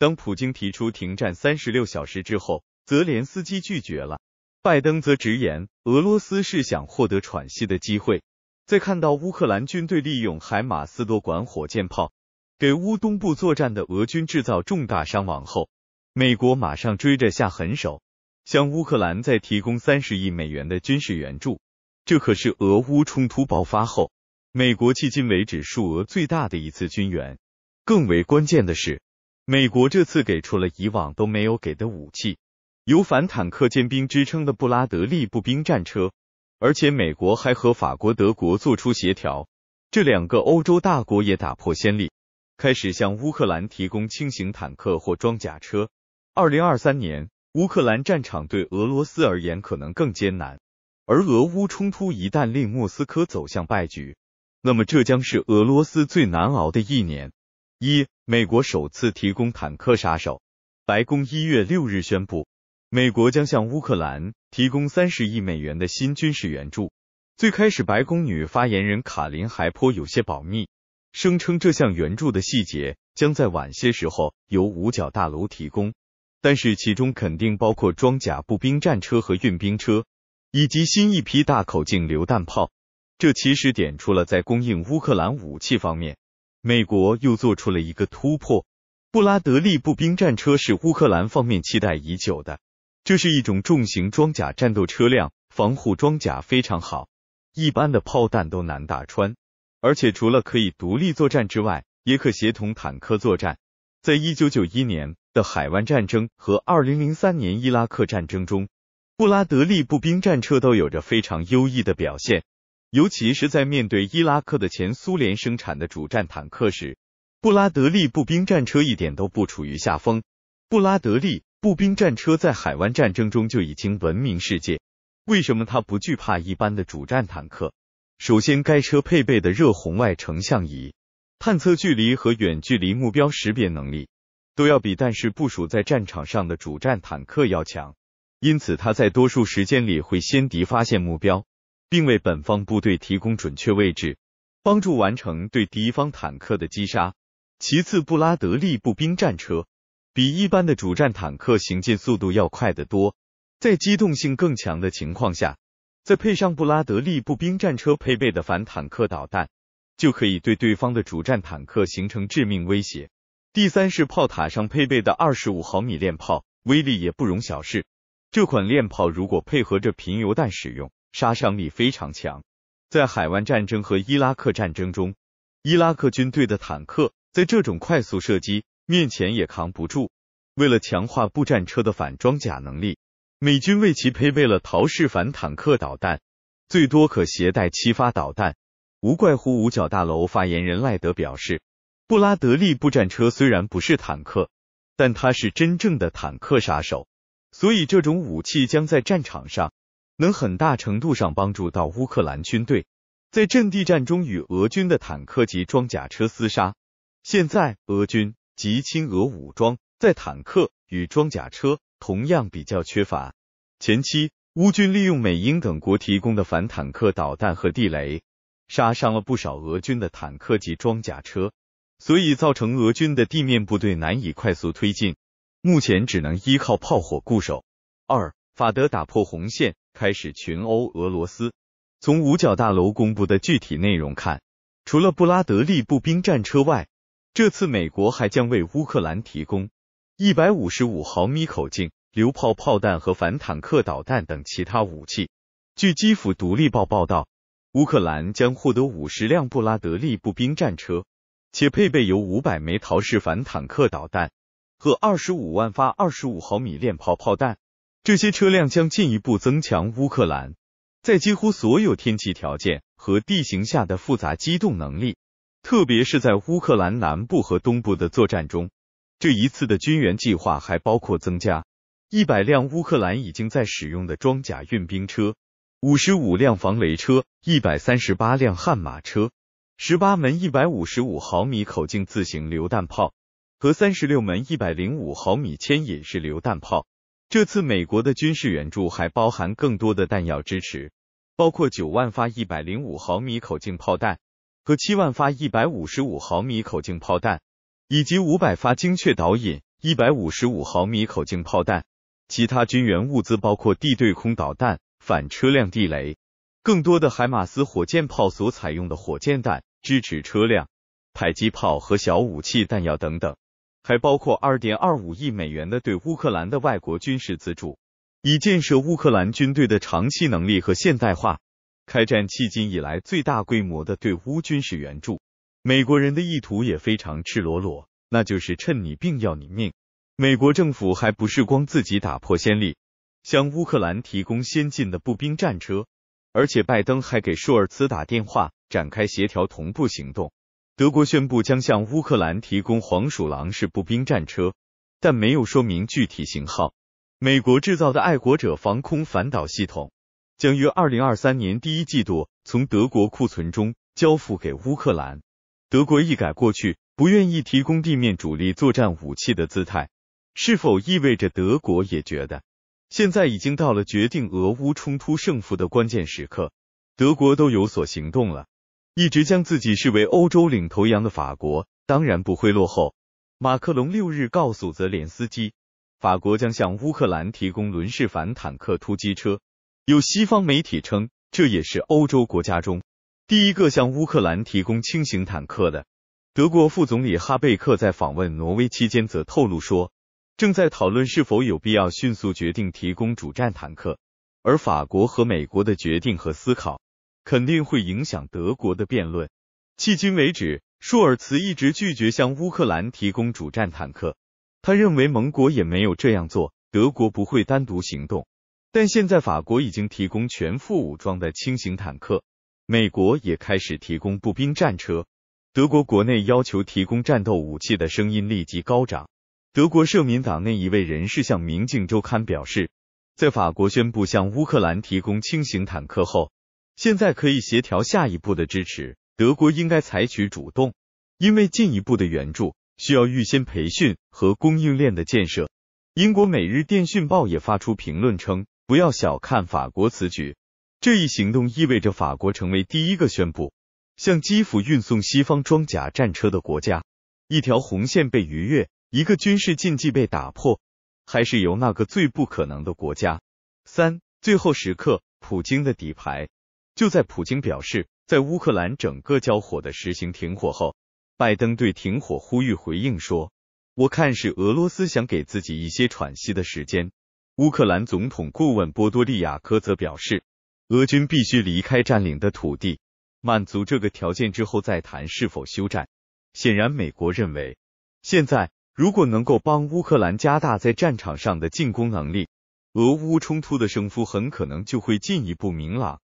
当普京提出停战三十六小时之后，泽连斯基拒绝了。拜登则直言，俄罗斯是想获得喘息的机会。在看到乌克兰军队利用海马斯多管火箭炮给乌东部作战的俄军制造重大伤亡后，美国马上追着下狠手，向乌克兰再提供三十亿美元的军事援助。这可是俄乌冲突爆发后，美国迄今为止数额最大的一次军援。更为关键的是。美国这次给出了以往都没有给的武器，由反坦克尖兵支撑的布拉德利步兵战车，而且美国还和法国、德国做出协调，这两个欧洲大国也打破先例，开始向乌克兰提供轻型坦克或装甲车。二零二三年，乌克兰战场对俄罗斯而言可能更艰难，而俄乌冲突一旦令莫斯科走向败局，那么这将是俄罗斯最难熬的一年。一，美国首次提供坦克杀手。白宫一月六日宣布，美国将向乌克兰提供三十亿美元的新军事援助。最开始，白宫女发言人卡琳还颇有些保密，声称这项援助的细节将在晚些时候由五角大楼提供，但是其中肯定包括装甲步兵战车和运兵车，以及新一批大口径榴弹炮。这其实点出了在供应乌克兰武器方面。美国又做出了一个突破，布拉德利步兵战车是乌克兰方面期待已久的。这是一种重型装甲战斗车辆，防护装甲非常好，一般的炮弹都难打穿。而且除了可以独立作战之外，也可协同坦克作战。在一九九一年的海湾战争和二零零三年伊拉克战争中，布拉德利步兵战车都有着非常优异的表现。尤其是在面对伊拉克的前苏联生产的主战坦克时，布拉德利步兵战车一点都不处于下风。布拉德利步兵战车在海湾战争中就已经闻名世界。为什么它不惧怕一般的主战坦克？首先，该车配备的热红外成像仪，探测距离和远距离目标识别能力都要比但是部署在战场上的主战坦克要强，因此它在多数时间里会先敌发现目标。并为本方部队提供准确位置，帮助完成对敌方坦克的击杀。其次，布拉德利步兵战车比一般的主战坦克行进速度要快得多，在机动性更强的情况下，再配上布拉德利步兵战车配备的反坦克导弹，就可以对对方的主战坦克形成致命威胁。第三是炮塔上配备的二十五毫米链炮，威力也不容小视。这款链炮如果配合着平铀弹使用。杀伤力非常强，在海湾战争和伊拉克战争中，伊拉克军队的坦克在这种快速射击面前也扛不住。为了强化步战车的反装甲能力，美军为其配备了陶式反坦克导弹，最多可携带七发导弹。无怪乎五角大楼发言人赖德表示：“布拉德利步战车虽然不是坦克，但它是真正的坦克杀手，所以这种武器将在战场上。”能很大程度上帮助到乌克兰军队在阵地战中与俄军的坦克及装甲车厮杀。现在俄军及亲俄武装在坦克与装甲车同样比较缺乏。前期乌军利用美英等国提供的反坦克导弹和地雷，杀伤了不少俄军的坦克及装甲车，所以造成俄军的地面部队难以快速推进，目前只能依靠炮火固守。二法德打破红线。开始群殴俄罗斯。从五角大楼公布的具体内容看，除了布拉德利步兵战车外，这次美国还将为乌克兰提供一百五十五毫米口径榴炮炮弹和反坦克导弹等其他武器。据基辅独立报报道，乌克兰将获得五十辆布拉德利步兵战车，且配备有五百枚陶式反坦克导弹和二十五万发二十五毫米链炮炮弹。这些车辆将进一步增强乌克兰在几乎所有天气条件和地形下的复杂机动能力，特别是在乌克兰南部和东部的作战中。这一次的军援计划还包括增加一百辆乌克兰已经在使用的装甲运兵车、五十五辆防雷车、一百三十八辆悍马车、十八门一百五十五毫米口径自行榴弹炮和三十六门一百零五毫米牵引式榴弹炮。这次美国的军事援助还包含更多的弹药支持，包括九万发一百零五毫米口径炮弹和七万发一百五十五毫米口径炮弹，以及五百发精确导引一百五十五毫米口径炮弹。其他军援物资包括地对空导弹、反车辆地雷、更多的海马斯火箭炮所采用的火箭弹、支持车辆、迫击炮和小武器弹药等等。还包括2.25亿美元的对乌克兰的外国军事资助，以建设乌克兰军队的长期能力和现代化。开战迄今以来最大规模的对乌军事援助，美国人的意图也非常赤裸裸，那就是趁你病要你命。美国政府还不是光自己打破先例，向乌克兰提供先进的步兵战车，而且拜登还给舒尔茨打电话，展开协调同步行动。德国宣布将向乌克兰提供黄鼠狼式步兵战车，但没有说明具体型号。美国制造的爱国者防空反导系统将于二零二三年第一季度从德国库存中交付给乌克兰。德国一改过去不愿意提供地面主力作战武器的姿态，是否意味着德国也觉得现在已经到了决定俄乌冲突胜负的关键时刻？德国都有所行动了。一直将自己视为欧洲领头羊的法国，当然不会落后。马克龙六日告诉泽连斯基，法国将向乌克兰提供轮式反坦克突击车。有西方媒体称，这也是欧洲国家中第一个向乌克兰提供轻型坦克的。德国副总理哈贝克在访问挪威期间则透露说，正在讨论是否有必要迅速决定提供主战坦克，而法国和美国的决定和思考。肯定会影响德国的辩论。迄今为止，舒尔茨一直拒绝向乌克兰提供主战坦克。他认为，盟国也没有这样做，德国不会单独行动。但现在，法国已经提供全副武装的轻型坦克，美国也开始提供步兵战车。德国国内要求提供战斗武器的声音立即高涨。德国社民党内一位人士向《明镜周刊》表示，在法国宣布向乌克兰提供轻型坦克后。现在可以协调下一步的支持。德国应该采取主动，因为进一步的援助需要预先培训和供应链的建设。英国《每日电讯报》也发出评论称，不要小看法国此举。这一行动意味着法国成为第一个宣布向基辅运送西方装甲战车的国家。一条红线被逾越，一个军事禁忌被打破，还是由那个最不可能的国家？三最后时刻，普京的底牌。就在普京表示在乌克兰整个交火的实行停火后，拜登对停火呼吁回应说：“我看是俄罗斯想给自己一些喘息的时间。”乌克兰总统顾问波多利亚科则表示：“俄军必须离开占领的土地，满足这个条件之后再谈是否休战。”显然，美国认为，现在如果能够帮乌克兰加大在战场上的进攻能力，俄乌冲突的胜负很可能就会进一步明朗。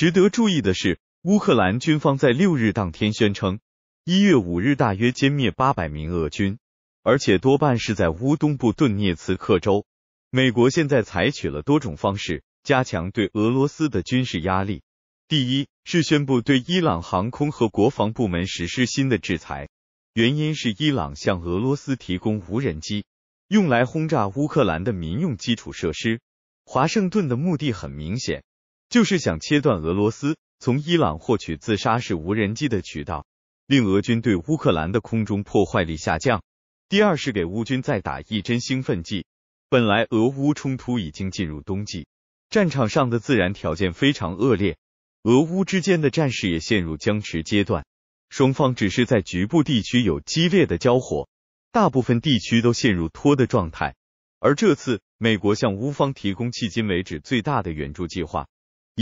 值得注意的是，乌克兰军方在六日当天宣称，一月五日大约歼灭八百名俄军，而且多半是在乌东部顿涅茨克州。美国现在采取了多种方式加强对俄罗斯的军事压力。第一是宣布对伊朗航空和国防部门实施新的制裁，原因是伊朗向俄罗斯提供无人机，用来轰炸乌克兰的民用基础设施。华盛顿的目的很明显。就是想切断俄罗斯从伊朗获取自杀式无人机的渠道，令俄军对乌克兰的空中破坏力下降。第二是给乌军再打一针兴奋剂。本来俄乌冲突已经进入冬季，战场上的自然条件非常恶劣，俄乌之间的战事也陷入僵持阶段，双方只是在局部地区有激烈的交火，大部分地区都陷入拖的状态。而这次，美国向乌方提供迄今为止最大的援助计划。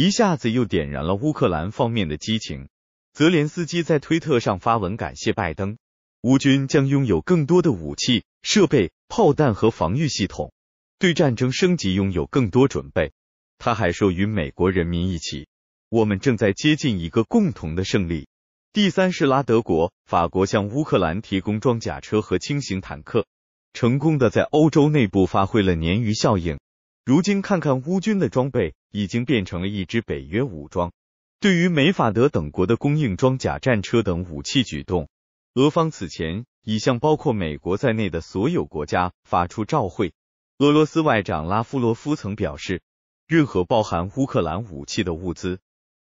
一下子又点燃了乌克兰方面的激情。泽连斯基在推特上发文感谢拜登，乌军将拥有更多的武器、设备、炮弹和防御系统，对战争升级拥有更多准备。他还说，与美国人民一起，我们正在接近一个共同的胜利。第三是拉德国、法国向乌克兰提供装甲车和轻型坦克，成功的在欧洲内部发挥了鲶鱼效应。如今看看乌军的装备，已经变成了一支北约武装。对于美法德等国的供应装甲战车等武器举动，俄方此前已向包括美国在内的所有国家发出召会。俄罗斯外长拉夫罗夫曾表示，任何包含乌克兰武器的物资，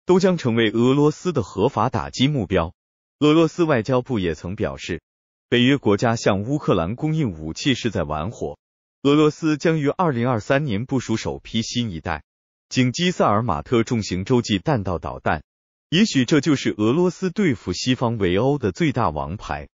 都将成为俄罗斯的合法打击目标。俄罗斯外交部也曾表示，北约国家向乌克兰供应武器是在玩火。俄罗斯将于二零二三年部署首批新一代“紧基萨尔马特”重型洲际弹道导弹，也许这就是俄罗斯对付西方围殴的最大王牌。